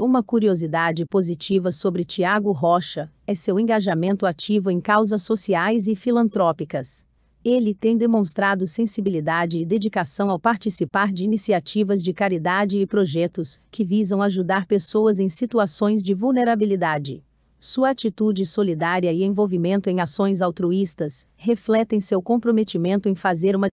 Uma curiosidade positiva sobre Tiago Rocha é seu engajamento ativo em causas sociais e filantrópicas. Ele tem demonstrado sensibilidade e dedicação ao participar de iniciativas de caridade e projetos que visam ajudar pessoas em situações de vulnerabilidade. Sua atitude solidária e envolvimento em ações altruístas refletem seu comprometimento em fazer uma